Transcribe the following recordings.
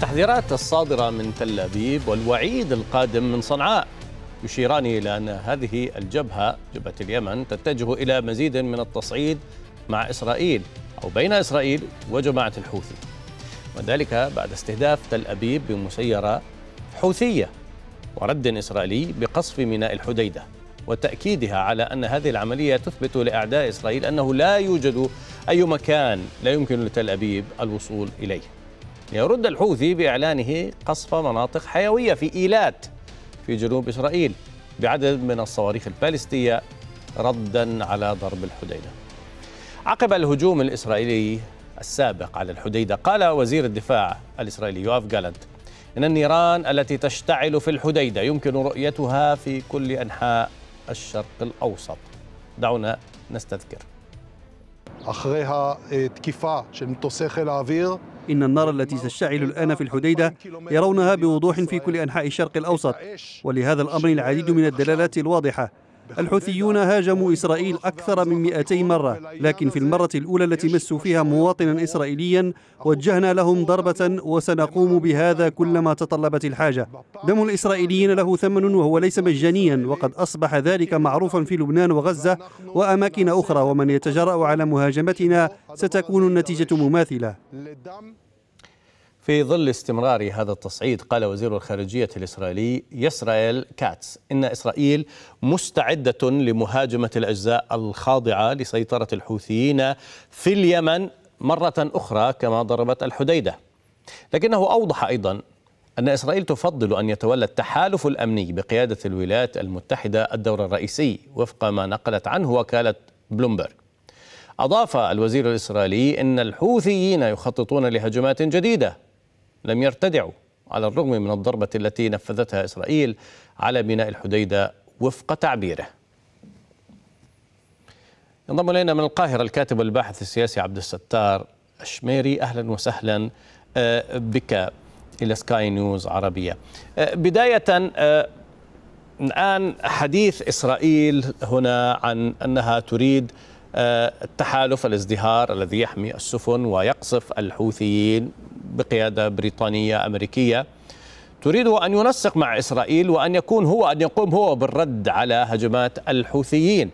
التحذيرات الصادرة من تل أبيب والوعيد القادم من صنعاء يشيران إلى أن هذه الجبهة جبهة اليمن تتجه إلى مزيد من التصعيد مع إسرائيل أو بين إسرائيل وجماعة الحوثي وذلك بعد استهداف تل أبيب بمسيرة حوثية ورد إسرائيلي بقصف ميناء الحديدة وتأكيدها على أن هذه العملية تثبت لأعداء إسرائيل أنه لا يوجد أي مكان لا يمكن لتل أبيب الوصول إليه يرد الحوثي بإعلانه قصف مناطق حيوية في إيلات في جنوب إسرائيل بعدد من الصواريخ البالستية ردا على ضرب الحديدة عقب الهجوم الإسرائيلي السابق على الحديدة قال وزير الدفاع الإسرائيلي يوآف جالنت إن النيران التي تشتعل في الحديدة يمكن رؤيتها في كل أنحاء الشرق الأوسط دعونا نستذكر أخريها تكيفة من توسيخ الأوير إن النار التي تشتعل الآن في الحديدة يرونها بوضوح في كل أنحاء الشرق الأوسط ولهذا الأمر العديد من الدلالات الواضحة الحوثيون هاجموا إسرائيل أكثر من 200 مرة لكن في المرة الأولى التي مسوا فيها مواطنا إسرائيليا وجهنا لهم ضربة وسنقوم بهذا كلما تطلبت الحاجة دم الإسرائيليين له ثمن وهو ليس مجانيا وقد أصبح ذلك معروفا في لبنان وغزة وأماكن أخرى ومن يتجرأ على مهاجمتنا ستكون النتيجة مماثلة في ظل استمرار هذا التصعيد قال وزير الخارجية الإسرائيلي يسرائيل كاتس إن إسرائيل مستعدة لمهاجمة الأجزاء الخاضعة لسيطرة الحوثيين في اليمن مرة أخرى كما ضربت الحديدة لكنه أوضح أيضا أن إسرائيل تفضل أن يتولى التحالف الأمني بقيادة الولايات المتحدة الدور الرئيسي وفق ما نقلت عنه وكالة بلومبرغ أضاف الوزير الإسرائيلي أن الحوثيين يخططون لهجمات جديدة لم يرتدعوا على الرغم من الضربة التي نفذتها إسرائيل على ميناء الحديدة وفق تعبيره ينضم إلينا من القاهرة الكاتب والباحث السياسي عبد الستار الشميري أهلا وسهلا آه، بك إلى سكاي نيوز عربية آه، بداية آه، الآن حديث إسرائيل هنا عن أنها تريد التحالف الازدهار الذي يحمي السفن ويقصف الحوثيين بقياده بريطانيه امريكيه تريد ان ينسق مع اسرائيل وان يكون هو ان يقوم هو بالرد على هجمات الحوثيين.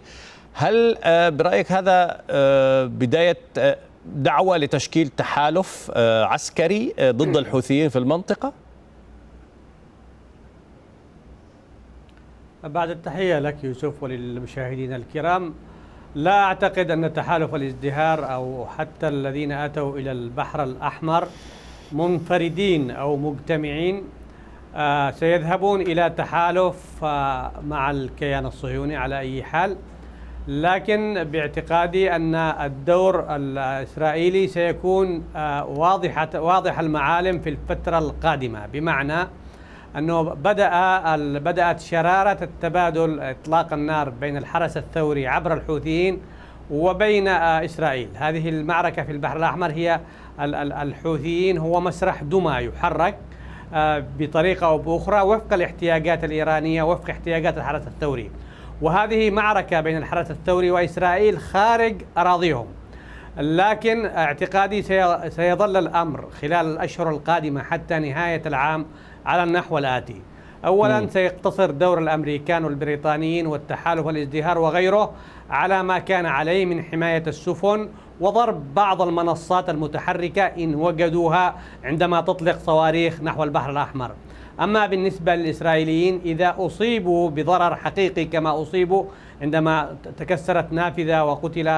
هل آه، برايك هذا آه، بدايه آه، دعوه لتشكيل تحالف عسكري ضد الحوثيين في المنطقه؟ بعد التحيه لك يوسف وللمشاهدين الكرام لا اعتقد ان تحالف الازدهار او حتى الذين اتوا الى البحر الاحمر منفردين أو مجتمعين آه، سيذهبون إلى تحالف آه، مع الكيان الصهيوني على أي حال لكن باعتقادي أن الدور الإسرائيلي سيكون آه، واضحة واضح المعالم في الفترة القادمة بمعنى أنه بدأ بدأت شرارة التبادل إطلاق النار بين الحرس الثوري عبر الحوثيين وبين إسرائيل هذه المعركة في البحر الأحمر هي الحوثيين هو مسرح دمى يحرك آه، بطريقة أو بأخرى وفق الاحتياجات الإيرانية وفق احتياجات الحرس الثوري وهذه معركة بين الحرس الثوري وإسرائيل خارج أراضيهم لكن اعتقادي سيظل الأمر خلال الأشهر القادمة حتى نهاية العام على النحو الآتي أولا مم. سيقتصر دور الأمريكان والبريطانيين والتحالف والازدهار وغيره على ما كان عليه من حماية السفن وضرب بعض المنصات المتحركة إن وجدوها عندما تطلق صواريخ نحو البحر الأحمر أما بالنسبة للإسرائيليين إذا أصيبوا بضرر حقيقي كما أصيبوا عندما تكسرت نافذة وقتل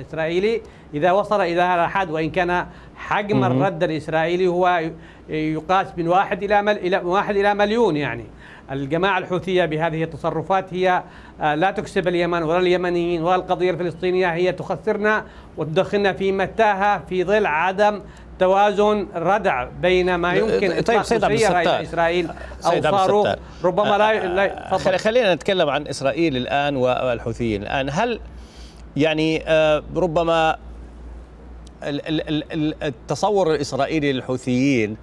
إسرائيلي إذا وصل إلى هذا الحد وإن كان حجم الرد الإسرائيلي هو يقاس من واحد إلى مل... إلى واحد إلى مليون يعني الجماعة الحوثية بهذه التصرفات هي آه، لا تكسب اليمن ولا اليمنيين ولا القضية الفلسطينية هي تخسرنا وتدخلنا في متاهة في ظل عدم توازن ردع بين ما يمكن طيب سيد عبد الستار اسرائيل او صاروخ ربما لا, آه، لا آه، فضل. خلينا نتكلم عن اسرائيل الان والحوثيين الان هل يعني آه، ربما التصور الاسرائيلي للحوثيين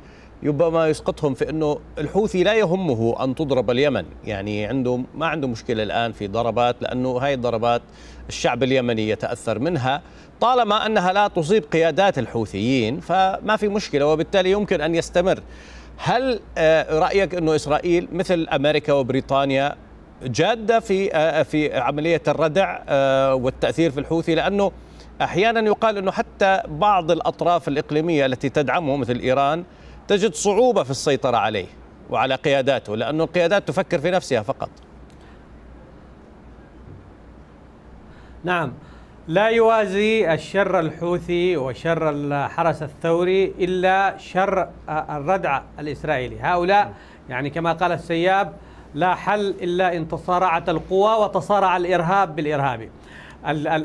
ما يسقطهم في انه الحوثي لا يهمه ان تضرب اليمن، يعني عنده ما عنده مشكله الان في ضربات لانه هاي الضربات الشعب اليمني يتاثر منها طالما انها لا تصيب قيادات الحوثيين فما في مشكله وبالتالي يمكن ان يستمر. هل آه، رايك انه اسرائيل مثل امريكا وبريطانيا جاده في آه، في عمليه الردع آه، والتاثير في الحوثي لانه احيانا يقال انه حتى بعض الاطراف الاقليميه التي تدعمه مثل ايران تجد صعوبة في السيطرة عليه وعلى قياداته لأن القيادات تفكر في نفسها فقط نعم لا يوازي الشر الحوثي وشر الحرس الثوري إلا شر الردع الإسرائيلي هؤلاء يعني كما قال السياب لا حل إلا إن تصارعت القوى وتصارع الإرهاب بالإرهاب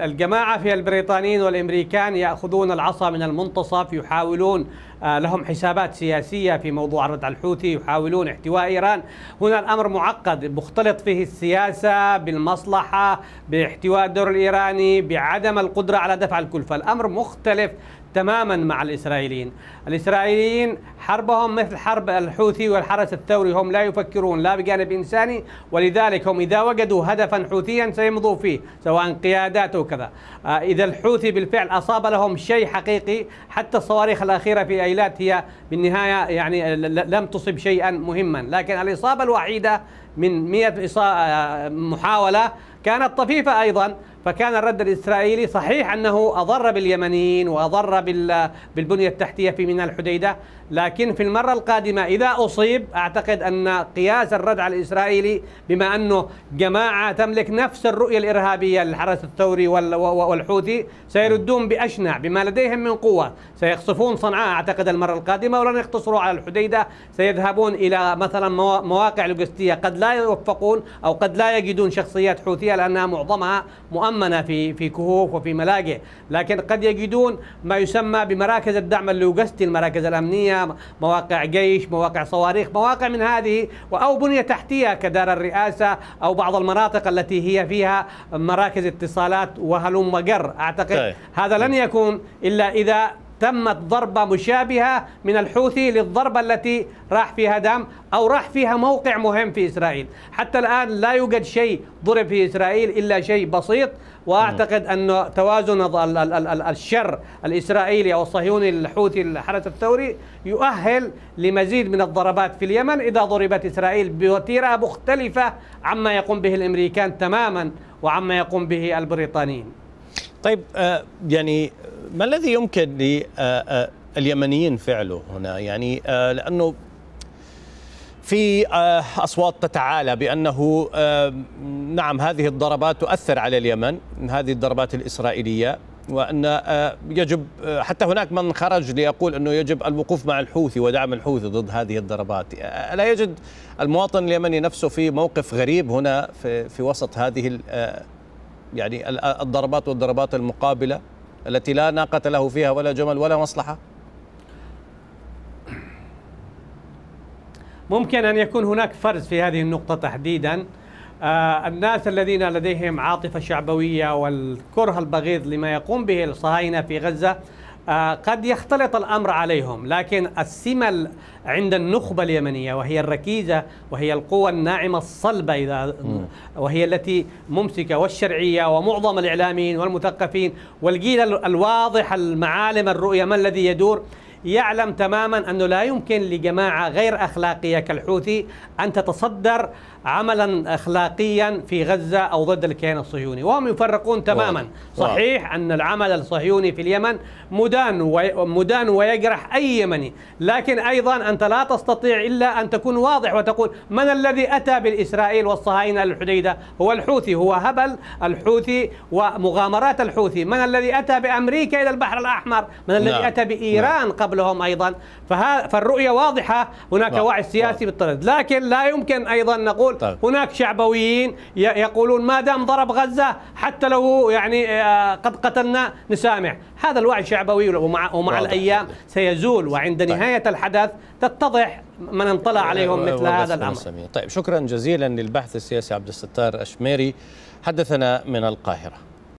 الجماعة في البريطانيين والأمريكان يأخذون العصا من المنتصف يحاولون آه، لهم حسابات سياسية في موضوع الردع الحوثي يحاولون احتواء إيران هنا الأمر معقد مختلط فيه السياسة بالمصلحة باحتواء الدور الإيراني بعدم القدرة على دفع الكلفة الأمر مختلف تماما مع الإسرائيليين الإسرائيليين حربهم مثل حرب الحوثي والحرس الثوري هم لا يفكرون لا بجانب إنساني ولذلك هم إذا وجدوا هدفا حوثيا سيمضوا فيه سواء قيادات أو كذا آه، إذا الحوثي بالفعل أصاب لهم شيء حقيقي حتى الصواريخ الأخيرة في أيلات هي بالنهاية يعني لم تصب شيئا مهما لكن الإصابة الوحيدة من 100 آه، محاولة كانت طفيفة أيضا فكان الرد الإسرائيلي صحيح أنه أضر باليمنيين وأضر بالبنية التحتية في ميناء الحديدة لكن في المرة القادمة إذا أصيب أعتقد أن قياس الردع الإسرائيلي بما أنه جماعة تملك نفس الرؤية الإرهابية للحرس الثوري والحوثي سيردون بأشنع بما لديهم من قوة سيقصفون صنعاء أعتقد المرة القادمة ولن يقتصروا على الحديدة سيذهبون إلى مثلا مواقع لوجستية قد لا يوفقون أو قد لا يجدون شخصيات حوثية لأنها معظمها مؤمنة مطمنة في في كهوف وفي ملاجئ لكن قد يجدون ما يسمى بمراكز الدعم اللوجستي المراكز الأمنية مواقع جيش مواقع صواريخ مواقع من هذه أو بنية تحتية كدار الرئاسة أو بعض المناطق التي هي فيها مراكز اتصالات وهلم جر أعتقد طيب. هذا لن يكون إلا إذا تمت ضربة مشابهة من الحوثي للضربة التي راح فيها دم أو راح فيها موقع مهم في إسرائيل حتى الآن لا يوجد شيء ضرب في إسرائيل إلا شيء بسيط وأعتقد أن توازن الشر الإسرائيلي أو الصهيوني الحوثي الحرس الثوري يؤهل لمزيد من الضربات في اليمن إذا ضربت إسرائيل بوتيرة مختلفة عما يقوم به الأمريكان تماما وعما يقوم به البريطانيين طيب آه، يعني ما الذي يمكن لليمنيين آه، آه، فعله هنا يعني لانه في اصوات تتعالى بانه نعم هذه الضربات تؤثر على اليمن هذه الضربات الاسرائيليه وان يجب حتى هناك من خرج ليقول انه يجب الوقوف مع الحوثي ودعم الحوثي ضد هذه الضربات، الا يجد المواطن اليمني نفسه في موقف غريب هنا في, في وسط هذه يعني الضربات والضربات المقابله التي لا ناقه له فيها ولا جمل ولا مصلحه ممكن ان يكون هناك فرز في هذه النقطه تحديدا آه الناس الذين لديهم عاطفه شعبويه والكره البغيض لما يقوم به الصهاينه في غزه آه، قد يختلط الأمر عليهم لكن السمة عند النخبة اليمنية وهي الركيزة وهي القوة الناعمة الصلبة إذا وهي التي ممسكة والشرعية ومعظم الإعلاميين والمثقفين والجيل الواضح المعالم الرؤية ما الذي يدور يعلم تماما أنه لا يمكن لجماعة غير أخلاقية كالحوثي أن تتصدر عملا أخلاقيا في غزة أو ضد الكيان الصهيوني وهم يفرقون تماما صحيح أن العمل الصهيوني في اليمن مدان مدان ويجرح أي يمني لكن أيضا أنت لا تستطيع إلا أن تكون واضح وتقول من الذي أتى بالإسرائيل والصهاينة الحديدة هو الحوثي هو هبل الحوثي ومغامرات الحوثي من الذي أتى بأمريكا إلى البحر الأحمر من الذي نعم. أتى بإيران نعم. قبل قبلهم ايضا فالرؤيه واضحه هناك لا. وعي سياسي بالطرد لكن لا يمكن ايضا نقول طيب. هناك شعبويين يقولون ما دام ضرب غزه حتى لو يعني آه، قد قتلنا نسامع هذا الوعي الشعبوي ومع ومع واضح. الايام سيزول وعند طيب. نهايه الحدث تتضح من انطلع عليهم مثل هذا الامر طيب شكرا جزيلا للبحث السياسي عبد الستار اشميري حدثنا من القاهره